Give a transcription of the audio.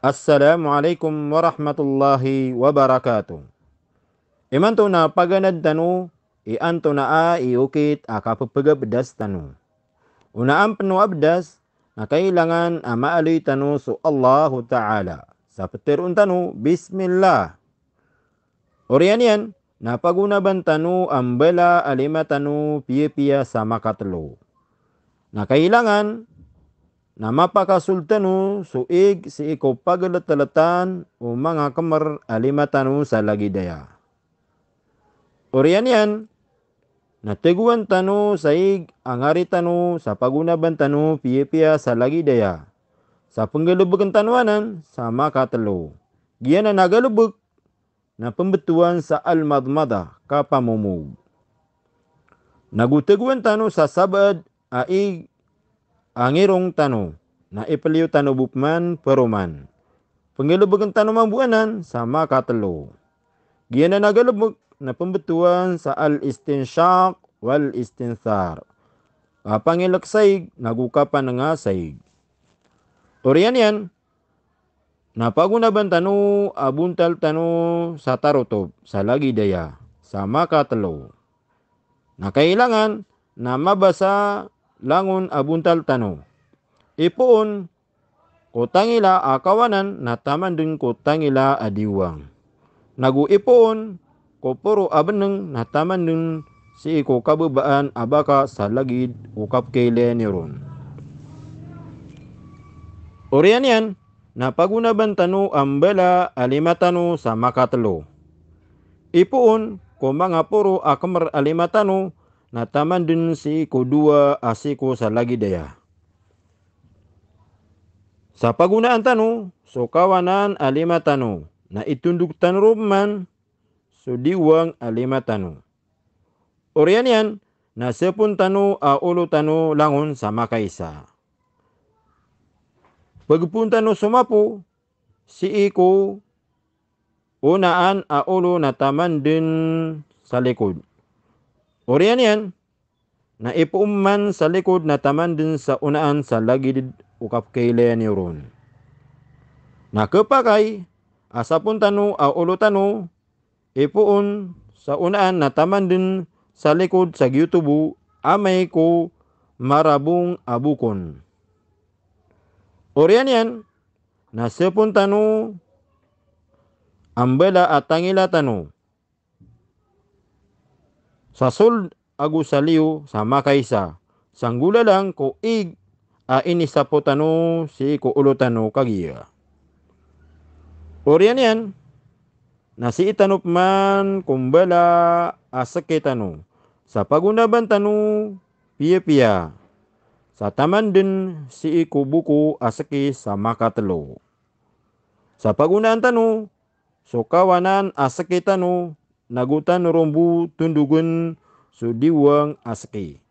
Assalamualaikum warahmatullahi wabarakatuh. Iman tu na paganad tanu, ian tu na a iukit akapupaga bedas tanu. Una am penu abdas, na kailangan ama ali tanu su Allahu ta'ala. Sa petir untanu, bismillah. Orianian, na paguna bantanu ambela alimatanu pia-pia sama katelu. Na kailangan Nama paka sultanu suig si iko pagalatalatan o mga kamar alimatanu sa lagidaya. Orian yan, nateguan tanu saig ang aritanu sa pagunaban tanu piya-piya sa lagidaya. Sa penggalubukan tanuanan sa makatalo. Giyan na nagalubuk na pembetuan sa almadmada kapamumug. Nagutaguan tanu sa sabad aig angirong tanu na ipaliw tanu bupman peruman. Pangalubog ang tano sama sa makatalo. Giyan na nagalubog na pambutuan sa al-istinsyak wal-istinthar. Kapangilaksay, ah, nagukapan nga saig. Oriyan yan, napagunaban tano, abuntal tanu sa tarotob, sa lagidaya, sa makatalo. Nakailangan na mabasa langon abuntal tano. Ipuon, kutangila akawanan na taman din kutangila adiwang. Nagu Naguipoon, koporo abaneng na taman din si iko kababaan abaka sa lagid ukap kay Leniron. Orian yan, napagunaban tano ang bala alimatano sa makatlo. Ipuon, kung mga puro akamar alimatano Na taman din si ko dua asi ah, ko sa lagi daya. Sa pagunaan tanu, so kawanan alima tanu. Na itunduk tan rupman, so diwang alima tanu. Orian yan, na sepun tanu a ah, ulu tanu langun sa makaisa. Pagpun tanu sumapu, si iku unaan a ah, ulu na taman din sa likod. Oriyan yan, na ipuman sa likod na taman din sa unaan sa lagid ukap kay Leoneron. Nakapakay, asapon tano a ulo tano, ipuon sa unaan na taman din sa likod sa gyutubo amay ko marabong abukon. Oriyan yan, nasipon tano, ambala at tangila tano, sa sold ago sa liw sama kaysa. Sanggula lang ko ig a inisapotano si kuulotano kagiya. Orian yan. Nasi itanop man kumbala asakitano. Sa pagunaban tanu piya-piya. Sa taman din si ikubuko asaki sa makatalo. Sa pagunaan tanu, sukawanan asaki tano, nagutan rumbu tundugun sudiwang aski.